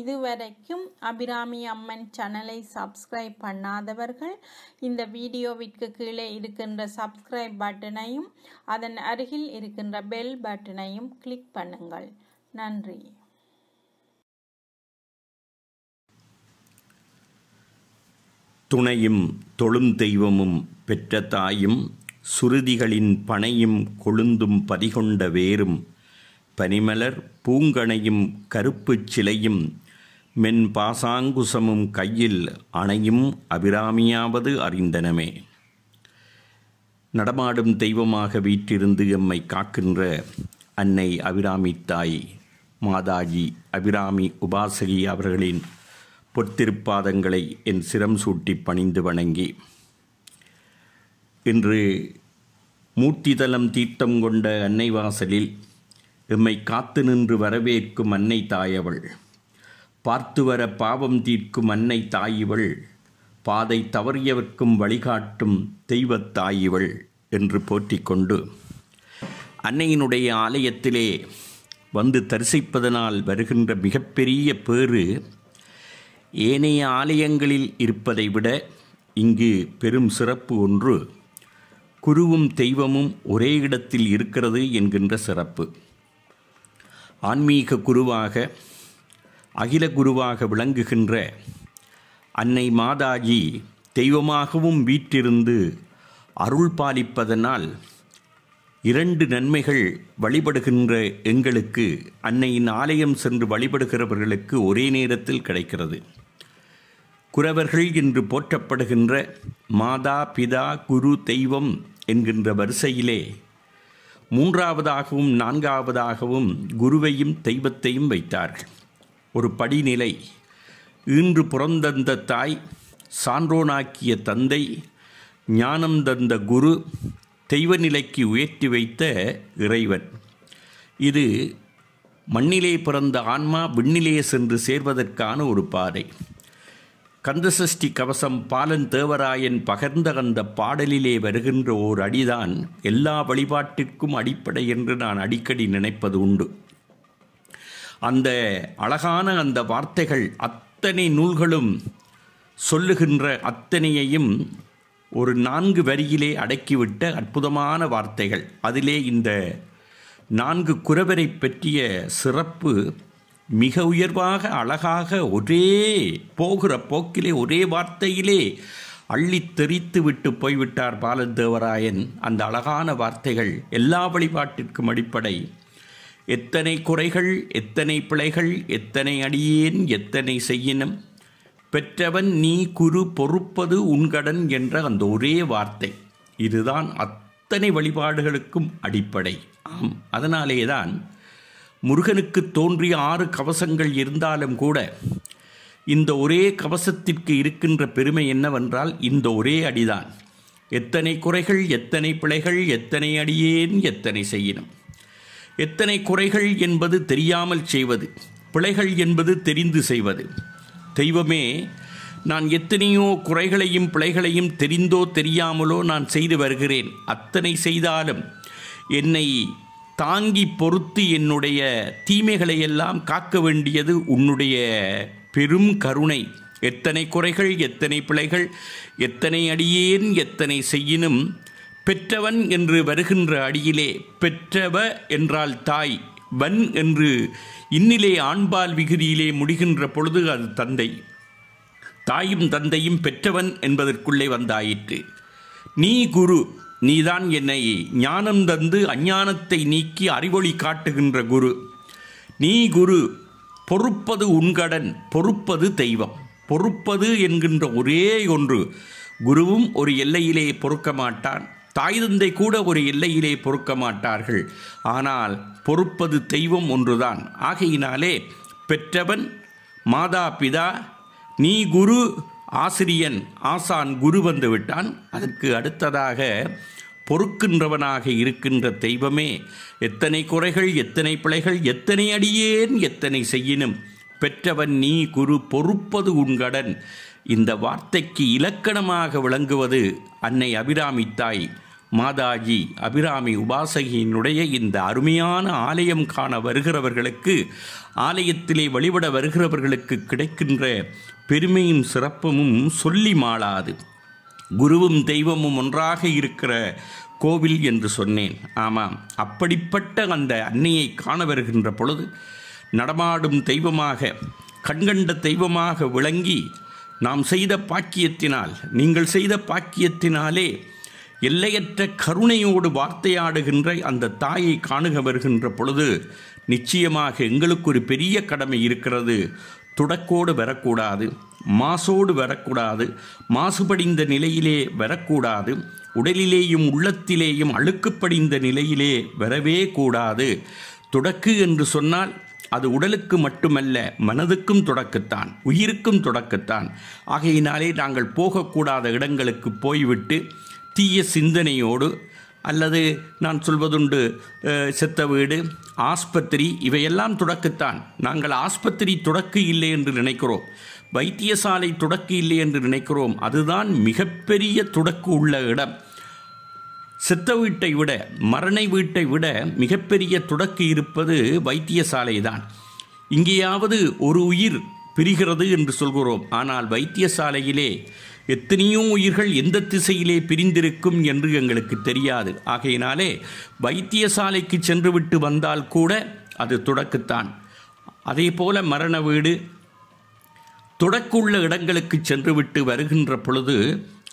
இதுவரைக்கும் அபிராமி அம்மன் சேனலை சப்ஸ்கிரைப் பண்ணாதவர்கள் இந்த வீடியோவிற்கு கீழே இருக்கின்ற சப்ஸ்கிரைப் பட்டனையும் அதன் அருகில் இருக்கின்ற பெல் பட்டனையும் கிளிக் பண்ணுங்கள் நன்றி துணையும் தொழும் தெய்வமும் பெற்ற தாயும் சுருதிகளின் பனையும் கொழுந்தும் பதிகொண்ட வேரும் பனிமலர் பூங்கணையும் கருப்புச் சிலையும் மென் பாசாங்குசமும் கையில் அணையும் அபிராமியாவது அறிந்தனமே நடமாடும் தெய்வமாக வீற்றிருந்து எம்மை காக்கின்ற அன்னை அபிராமி தாய் மாதாஜி அபிராமி உபாசகி அவர்களின் பொத்திருப்பாதங்களை என் சிரம் சூட்டி பணிந்து வணங்கி இன்று மூர்த்திதலம் தீர்த்தம் கொண்ட அன்னை வாசலில் எம்மை காத்து நின்று வரவேற்கும் அன்னை தாயவள் பார்த்து வர பாவம் தீர்க்கும் அன்னை தாயிவள் பாதை தவறியவர்க்கும் வழிகாட்டும் தெய்வத் தாயிவள் என்று போற்றிக்கொண்டு அன்னையினுடைய ஆலயத்திலே வந்து தரிசிப்பதனால் வருகின்ற மிகப்பெரிய பேறு ஏனைய ஆலயங்களில் இருப்பதை விட இங்கு பெரும் சிறப்பு ஒன்று குருவும் தெய்வமும் ஒரே இடத்தில் இருக்கிறது என்கின்ற சிறப்பு ஆன்மீக குருவாக அகில குருவாக விளங்குகின்ற அன்னை மாதாஜி தெய்வமாகவும் வீற்றிருந்து அருள் பாலிப்பதனால் இரண்டு நன்மைகள் வழிபடுகின்ற எங்களுக்கு அன்னையின் ஆலயம் சென்று வழிபடுகிறவர்களுக்கு ஒரே நேரத்தில் கிடைக்கிறது குறவர்கள் என்று போற்றப்படுகின்ற மாதா பிதா குரு தெய்வம் என்கின்ற வரிசையிலே மூன்றாவதாகவும் நான்காவதாகவும் குருவையும் தெய்வத்தையும் வைத்தார்கள் ஒரு படிநிலை இன்று புறந்தந்த தாய் சான்றோனாக்கிய தந்தை ஞானம் தந்த குரு தெய்வ நிலைக்கு உயர்த்தி வைத்த இறைவன் இது மண்ணிலே பிறந்த ஆன்மா விண்ணிலே சென்று சேர்வதற்கான ஒரு பாதை கந்தசஷ்டி கவசம் பாலன் தேவராயன் பகர்ந்த அந்த பாடலிலே வருகின்ற ஓர் அடிதான் எல்லா வழிபாட்டிற்கும் அடிப்படை என்று நான் அடிக்கடி நினைப்பது உண்டு அந்த அழகான அந்த வார்த்தைகள் அத்தனை நூல்களும் சொல்லுகின்ற அத்தனையையும் ஒரு நான்கு வரியிலே அடக்கிவிட்ட அற்புதமான வார்த்தைகள் அதிலே இந்த நான்கு குறவரை பற்றிய சிறப்பு மிக உயர்வாக அழகாக ஒரே போகிற போக்கிலே ஒரே வார்த்தையிலே அள்ளி தெரித்து விட்டு போய்விட்டார் பாலதேவராயன் அந்த அழகான வார்த்தைகள் எல்லா வழிபாட்டிற்கும் அடிப்படை எத்தனை குறைகள் எத்தனை பிழைகள் எத்தனை அடியேன் எத்தனை செய்யினும் பெற்றவன் நீ குரு பொறுப்பது உன்கடன் என்ற அந்த ஒரே வார்த்தை இதுதான் அத்தனை வழிபாடுகளுக்கும் அடிப்படை ஆம் அதனாலே தான் முருகனுக்கு தோன்றிய ஆறு கவசங்கள் இருந்தாலும் கூட இந்த ஒரே கவசத்திற்கு இருக்கின்ற பெருமை என்னவென்றால் இந்த ஒரே அடிதான் எத்தனை குறைகள் எத்தனை பிழைகள் எத்தனை அடியேன் எத்தனை செய்யினும் எத்தனை குறைகள் என்பது தெரியாமல் செய்வது பிழைகள் என்பது தெரிந்து செய்வது தெய்வமே நான் எத்தனையோ குறைகளையும் பிழைகளையும் தெரிந்தோ தெரியாமலோ நான் செய்து வருகிறேன் அத்தனை செய்தாலும் என்னை தாங்கி பொறுத்து என்னுடைய தீமைகளை எல்லாம் காக்க வேண்டியது உன்னுடைய பெரும் கருணை எத்தனை குறைகள் எத்தனை பிழைகள் எத்தனை அடியேன் எத்தனை செய்யினும் பெற்றவன் என்று வருகின்ற அடியிலே பெற்றவ என்றால் தாய் வன் என்று இன்னிலே ஆண்பால் விகுதியிலே முடிகின்ற பொழுது அது தந்தை தாயும் தந்தையும் பெற்றவன் என்பதற்குள்ளே வந்தாயிற்று நீ குரு நீதான் என்னை ஞானம் தந்து அஞ்ஞானத்தை நீக்கி அறிவொளி காட்டுகின்ற குரு நீ குரு பொறுப்பது உன்கடன் பொறுப்பது தெய்வம் பொறுப்பது என்கின்ற ஒரே ஒன்று குருவும் ஒரு எல்லையிலே பொறுக்க மாட்டான் தாய் தந்தை கூட ஒரு எல்லையிலே பொறுக்க மாட்டார்கள் ஆனால் பொறுப்பது தெய்வம் ஒன்றுதான் ஆகையினாலே பெற்றவன் மாதா பிதா நீ குரு ஆசிரியன் ஆசான் குரு வந்து விட்டான் அதற்கு அடுத்ததாக பொறுக்கின்றவனாக இருக்கின்ற தெய்வமே எத்தனை குறைகள் எத்தனை பிழைகள் எத்தனை அடியேன் எத்தனை செய்யினும் பெற்றவன் நீ குரு பொறுப்பது உன்கடன் இந்த வார்த்தைக்கு இலக்கணமாக விளங்குவது அன்னை அபிராமித்தாய் தாய் மாதாஜி அபிராமி உபாசகியினுடைய இந்த அருமையான ஆலயம் காண வருகிறவர்களுக்கு ஆலயத்திலே வழிபட வருகிறவர்களுக்கு கிடைக்கின்ற பெருமையும் சிறப்பமும் சொல்லி மாளாது குருவும் தெய்வமும் ஒன்றாக இருக்கிற கோவில் என்று சொன்னேன் ஆமாம் அப்படிப்பட்ட அந்த அன்னையை காண வருகின்ற பொழுது நடமாடும் தெய்வமாக கண்கண்ட தெய்வமாக விளங்கி நாம் செய்த பாக்கியத்தினால் நீங்கள் செய்த பாக்கியத்தினாலே எல்லையற்ற கருணையோடு வார்த்தையாடுகின்ற அந்த தாயை காணுக வருகின்ற பொழுது நிச்சயமாக எங்களுக்கு ஒரு பெரிய கடமை இருக்கிறது துடக்கோடு வரக்கூடாது மாசோடு வரக்கூடாது மாசுபடிந்த நிலையிலே வரக்கூடாது உடலிலேயும் உள்ளத்திலேயும் அழுக்குப்படிந்த நிலையிலே வரவே கூடாது துடக்கு என்று சொன்னால் அது உடலுக்கு மட்டுமல்ல மனதுக்கும் தொடக்கத்தான் உயிருக்கும் தொடக்கத்தான் ஆகையினாலே நாங்கள் போகக்கூடாத இடங்களுக்கு போய்விட்டு தீய சிந்தனையோடு அல்லது நான் சொல்வதுண்டு செத்த வீடு ஆஸ்பத்திரி இவையெல்லாம் துடக்குத்தான் நாங்கள் ஆஸ்பத்திரி தொடக்கு இல்லை என்று நினைக்கிறோம் வைத்தியசாலை தொடக்கு இல்லை என்று நினைக்கிறோம் அதுதான் மிகப்பெரிய தொடக்கு உள்ள இடம் செத்த வீட்டை விட மரணை வீட்டை விட மிகப்பெரிய தொடக்கு இருப்பது வைத்தியசாலை தான் இங்கேயாவது ஒரு உயிர் பிரிகிறது என்று சொல்கிறோம் ஆனால் வைத்தியசாலையிலே எத்தனையோ உயிர்கள் எந்த திசையிலே பிரிந்திருக்கும் என்று எங்களுக்கு தெரியாது ஆகையினாலே வைத்தியசாலைக்கு சென்றுவிட்டு வந்தால் கூட அது துடக்குத்தான் அதே போல மரண வீடு தொடக்குள்ள இடங்களுக்கு சென்றுவிட்டு வருகின்ற பொழுது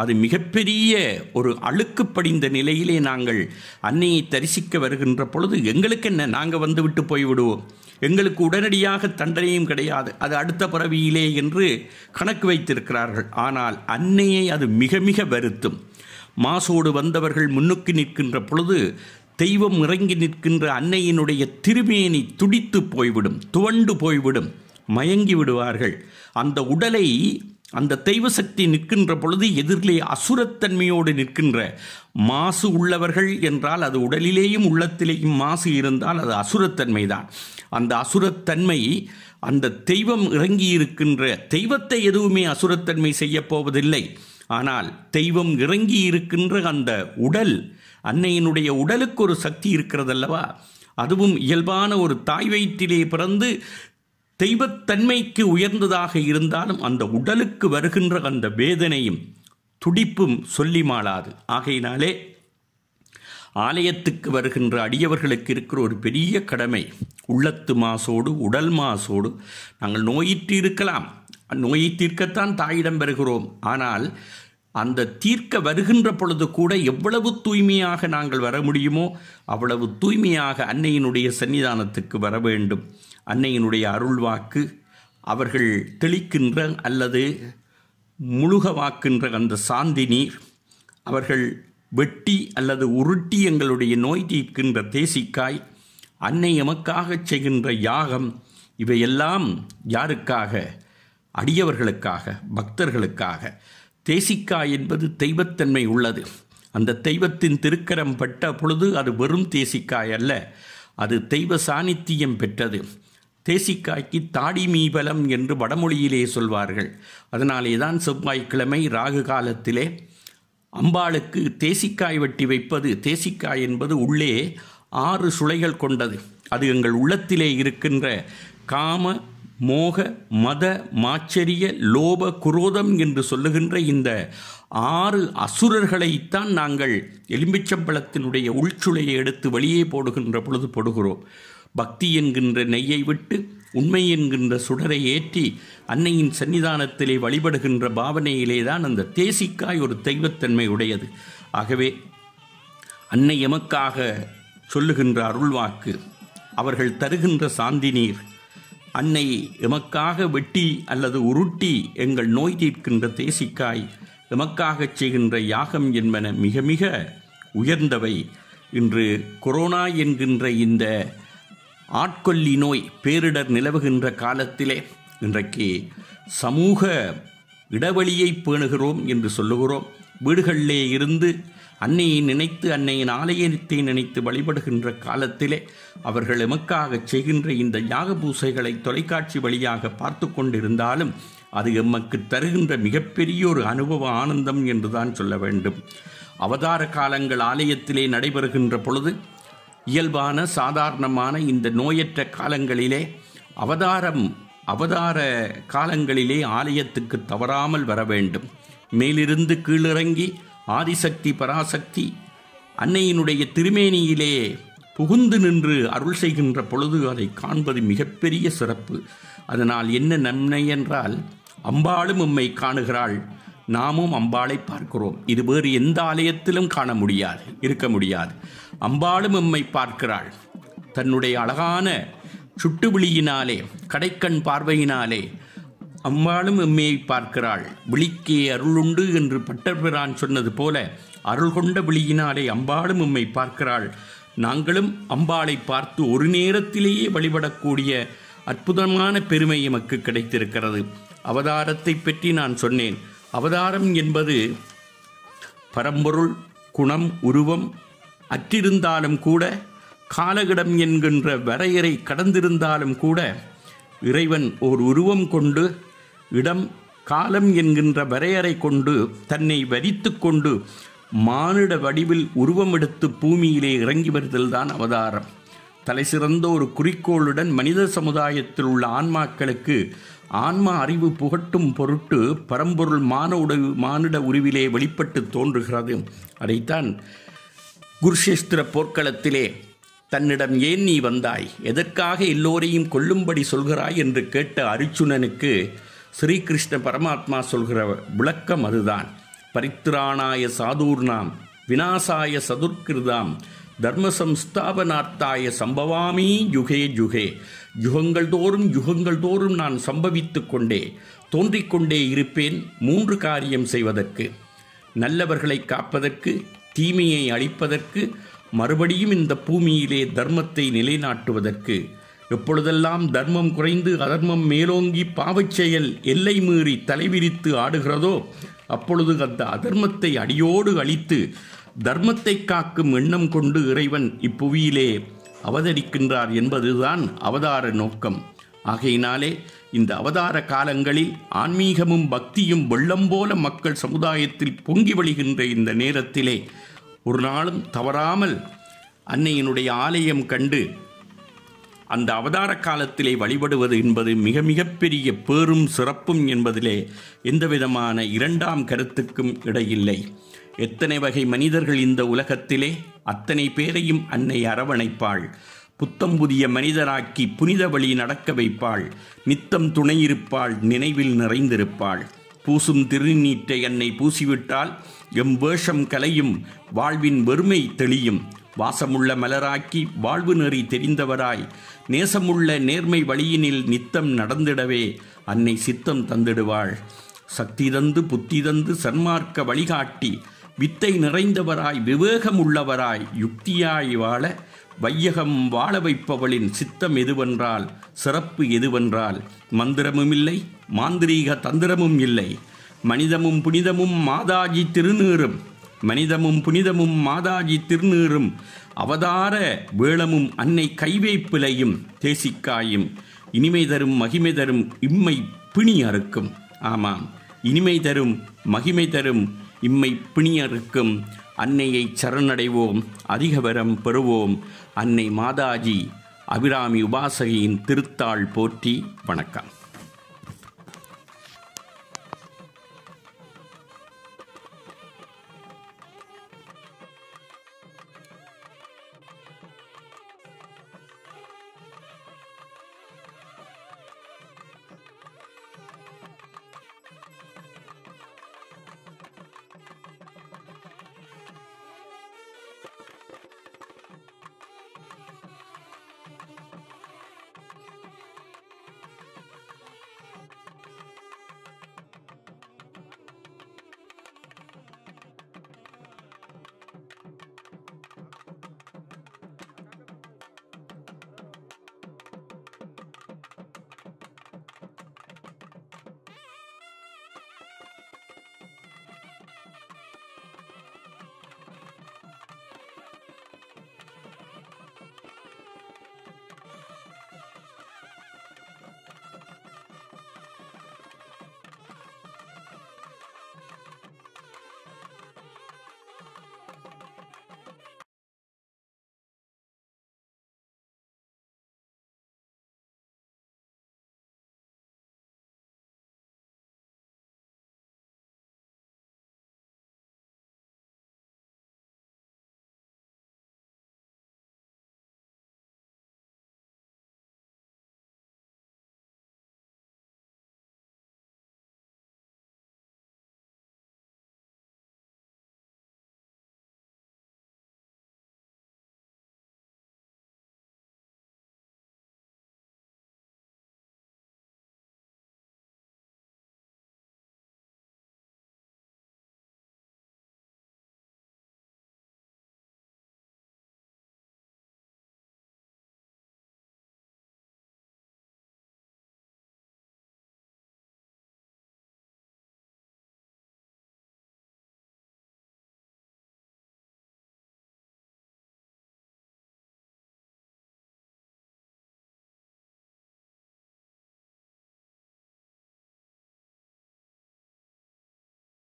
அது மிகப்பெரிய ஒரு அழுக்கு படிந்த நிலையிலே நாங்கள் அன்னையை தரிசிக்க வருகின்ற பொழுது எங்களுக்கு என்ன நாங்கள் வந்து விட்டு போய்விடுவோம் எங்களுக்கு உடனடியாக தண்டனையும் கிடையாது அது அடுத்த பிறவியிலே என்று கணக்கு வைத்திருக்கிறார்கள் ஆனால் அன்னையை அது மிக மிக வருத்தும் மாசோடு வந்தவர்கள் முன்னுக்கு நிற்கின்ற பொழுது தெய்வம் இறங்கி நிற்கின்ற அன்னையினுடைய திருமேனி துடித்து போய்விடும் துவண்டு போய்விடும் மயங்கி விடுவார்கள் அந்த உடலை அந்த தெய்வ சக்தி நிற்கின்ற பொழுது எதிரிலே அசுரத்தன்மையோடு நிற்கின்ற மாசு உள்ளவர்கள் என்றால் அது உடலிலேயும் உள்ளத்திலேயும் மாசு இருந்தால் அது அசுரத்தன்மை தான் அந்த அசுரத்தன்மை அந்த தெய்வம் இறங்கி இருக்கின்ற தெய்வத்தை எதுவுமே அசுரத்தன்மை செய்யப்போவதில்லை ஆனால் தெய்வம் இறங்கி இருக்கின்ற அந்த உடல் அன்னையினுடைய உடலுக்கு ஒரு சக்தி இருக்கிறதல்லவா அதுவும் இயல்பான ஒரு தாய் வயிற்றிலே பிறந்து தெய்வத்தன்மைக்கு உயர்ந்ததாக இருந்தாலும் அந்த உடலுக்கு வருகின்ற அந்த வேதனையும் துடிப்பும் சொல்லி மாளாது ஆகையினாலே ஆலயத்துக்கு வருகின்ற அடியவர்களுக்கு இருக்கிற ஒரு பெரிய கடமை உள்ளத்து மாசோடு உடல் மாசோடு நாங்கள் நோயிற்று இருக்கலாம் நோயை தீர்க்கத்தான் தாயிடம் வருகிறோம் ஆனால் அந்த தீர்க்க வருகின்ற பொழுது கூட எவ்வளவு தூய்மையாக நாங்கள் வர முடியுமோ அவ்வளவு தூய்மையாக அன்னையினுடைய சன்னிதானத்துக்கு வர வேண்டும் அன்னையினுடைய அருள்வாக்கு அவர்கள் தெளிக்கின்ற அல்லது முழுகவாக்கின்ற அந்த சாந்தி நீர் அவர்கள் வெட்டி அல்லது உருட்டி எங்களுடைய நோய் தீர்க்கின்ற தேசிக்காய் அன்னை எமக்காக செய்கின்ற யாகம் இவையெல்லாம் யாருக்காக அடியவர்களுக்காக பக்தர்களுக்காக தேசிக்காய் என்பது தெய்வத்தன்மை உள்ளது அந்த தெய்வத்தின் திருக்கரம் பட்ட பொழுது அது வெறும் தேசிக்காய் அல்ல அது தெய்வ சாநித்தியம் பெற்றது தேசிக்காய்க்கு தாடி மீபலம் என்று வடமொழியிலே சொல்வார்கள் அதனாலே தான் செவ்வாய்க்கிழமை ராகு காலத்திலே அம்பாளுக்கு தேசிக்காய் வெட்டி வைப்பது தேசிக்காய் என்பது உள்ளே ஆறு சுளைகள் கொண்டது அது எங்கள் உள்ளத்திலே இருக்கின்ற காம மோக மத மாச்சரிய லோப குரோதம் என்று சொல்லுகின்ற இந்த ஆறு அசுரர்களைத்தான் நாங்கள் எலும்பிச்சம்பழத்தினுடைய உள்சுளையை எடுத்து வெளியே போடுகின்ற பொழுது போடுகிறோம் பக்தி என்கின்ற நெய்யை விட்டு உண்மை என்கின்ற சுடரை ஏற்றி அன்னையின் சன்னிதானத்திலே வழிபடுகின்ற பாவனையிலே தான் அந்த தேசிக்காய் ஒரு தெய்வத்தன்மை உடையது ஆகவே அன்னை எமக்காக சொல்லுகின்ற அருள்வாக்கு அவர்கள் தருகின்ற சாந்தி நீர் அன்னை எமக்காக வெட்டி அல்லது உருட்டி எங்கள் நோய் தீர்க்கின்ற தேசிக்காய் எமக்காக செய்கின்ற யாகம் என்பன மிக மிக உயர்ந்தவை இன்று கொரோனா என்கின்ற இந்த ஆட்கொல்லி நோய் பேரிடர் நிலவுகின்ற காலத்திலே இன்றைக்கு சமூக இடைவெளியை பேணுகிறோம் என்று சொல்லுகிறோம் வீடுகளிலே இருந்து அன்னையை நினைத்து அன்னையின் ஆலயத்தை நினைத்து வழிபடுகின்ற காலத்திலே அவர்கள் எமக்காக செய்கின்ற இந்த யாக பூசைகளை தொலைக்காட்சி வழியாக பார்த்து கொண்டிருந்தாலும் அது எமக்கு தருகின்ற மிகப்பெரிய ஒரு அனுபவ ஆனந்தம் என்றுதான் சொல்ல வேண்டும் அவதார காலங்கள் ஆலயத்திலே நடைபெறுகின்ற பொழுது இயல்பான சாதாரணமான இந்த நோயற்ற காலங்களிலே அவதாரம் அவதார காலங்களிலே ஆலயத்துக்கு தவறாமல் வர வேண்டும் மேலிருந்து கீழிறங்கி ஆதிசக்தி பராசக்தி அன்னையினுடைய திருமேனியிலே புகுந்து நின்று அருள் செய்கின்ற பொழுது அதை காண்பது மிகப்பெரிய சிறப்பு அதனால் என்ன நன்மை என்றால் அம்பாளும் உம்மை காணுகிறாள் நாமும் அம்பாளை பார்க்கிறோம் இது வேறு எந்த ஆலயத்திலும் காண முடியாது இருக்க முடியாது அம்பாளும் எம்மை பார்க்கிறாள் தன்னுடைய அழகான சுட்டுவிழியினாலே கடைக்கண் பார்வையினாலே அம்பாளும் எம்மையை பார்க்கிறாள் விழிக்கே அருளுண்டு என்று பட்டர்பிரான் சொன்னது போல அருள் கொண்ட விழியினாலே அம்பாளும் எம்மை பார்க்கிறாள் நாங்களும் அம்பாளை பார்த்து ஒரு நேரத்திலேயே வழிபடக்கூடிய அற்புதமான பெருமை எமக்கு கிடைத்திருக்கிறது அவதாரத்தை பற்றி நான் சொன்னேன் அவதாரம் என்பது பரம்பொருள் குணம் உருவம் அற்றிருந்தாலும் கூட காலகிடம் என்கின்ற வரையறை கடந்திருந்தாலும் கூட இறைவன் ஓர் உருவம் கொண்டு இடம் காலம் என்கின்ற வரையறை கொண்டு தன்னை வரித்து கொண்டு மானிட வடிவில் உருவம் எடுத்து பூமியிலே இறங்கி வருதல்தான் அவதாரம் தலைசிறந்த ஒரு குறிக்கோளுடன் மனித சமுதாயத்தில் உள்ள ஆன்மாக்களுக்கு ஆன்மா அறிவு புகட்டும் பொருட்டு பரம்பொருள் மான உடவு மானிட உருவிலே வெளிப்பட்டு தோன்றுகிறது அதைத்தான் குருஷேஸ்திர போர்க்களத்திலே தன்னிடம் ஏன் நீ வந்தாய் எதற்காக எல்லோரையும் கொல்லும்படி சொல்கிறாய் என்று கேட்ட அர்ஜுனனுக்கு ஸ்ரீகிருஷ்ண பரமாத்மா சொல்கிற விளக்கம் அதுதான் பரித்ராணாய சாதூர்ணாம் வினாசாய சதுர்கிருதாம் தர்ம சம்ஸ்தாபனார்த்தாய சம்பவாமி யுகே யுகே யுகங்கள் தோறும் யுகங்கள் தோறும் நான் சம்பவித்து கொண்டே தோன்றிக்கொண்டே இருப்பேன் மூன்று காரியம் செய்வதற்கு நல்லவர்களை காப்பதற்கு தீமையை அழிப்பதற்கு மறுபடியும் இந்த பூமியிலே தர்மத்தை நிலைநாட்டுவதற்கு எப்பொழுதெல்லாம் தர்மம் குறைந்து அதர்மம் மேலோங்கி பாவச் செயல் எல்லை மீறி தலைவிரித்து ஆடுகிறதோ அப்பொழுது அந்த அதர்மத்தை அடியோடு அழித்து தர்மத்தை காக்கும் எண்ணம் கொண்டு இறைவன் இப்புவியிலே அவதரிக்கின்றார் என்பதுதான் அவதார நோக்கம் ஆகையினாலே இந்த அவதார காலங்களில் ஆன்மீகமும் பக்தியும் வெள்ளம் போல மக்கள் சமுதாயத்தில் பொங்கி வழிகின்ற இந்த நேரத்திலே ஒரு நாளும் தவறாமல் அன்னையினுடைய ஆலயம் கண்டு அந்த அவதார காலத்திலே வழிபடுவது என்பது மிக மிகப்பெரிய பேரும் சிறப்பும் என்பதிலே எந்தவிதமான இரண்டாம் கருத்துக்கும் இடையில்லை எத்தனை வகை மனிதர்கள் இந்த உலகத்திலே அத்தனை பேரையும் அன்னை அரவணைப்பாள் புத்தம் புதிய மனிதராக்கி புனித வழி நடக்க வைப்பாள் நித்தம் துணையிருப்பாள் நினைவில் நிறைந்திருப்பாள் பூசும் திருநீற்றை என்னை பூசிவிட்டால் எம் வேஷம் கலையும் வாழ்வின் வெறுமை தெளியும் வாசமுள்ள மலராக்கி வாழ்வு நெறி தெரிந்தவராய் நேசமுள்ள நேர்மை வழியினில் நித்தம் நடந்திடவே அன்னை சித்தம் தந்திடுவாள் சக்தி தந்து புத்தி தந்து சன்மார்க்க வழிகாட்டி வித்தை நிறைந்தவராய் விவேகமுள்ளவராய் யுக்தியாய் வாழ வையகம் வாழ வைப்பவளின் சித்தம் எதுவென்றால் சிறப்பு எதுவென்றால் மந்திரமும் இல்லை மாந்திரீக தந்திரமும் இல்லை மனிதமும் புனிதமும் மாதாஜி திருநீறும் மனிதமும் புனிதமும் மாதாஜி திருநீறும் அவதார வேளமும் அன்னை கைவேப்பிலையும் தேசிக்காயும் இனிமை தரும் மகிமை தரும் இம்மை பிணி அறுக்கும் ஆமாம் இனிமை தரும் மகிமை தரும் இம்மை பிணி அறுக்கும் அன்னையை சரணடைவோம் அதிகவரம் பெறுவோம் அன்னை மாதாஜி அபிராமி உபாசகியின் திருத்தாள் போற்றி வணக்கம்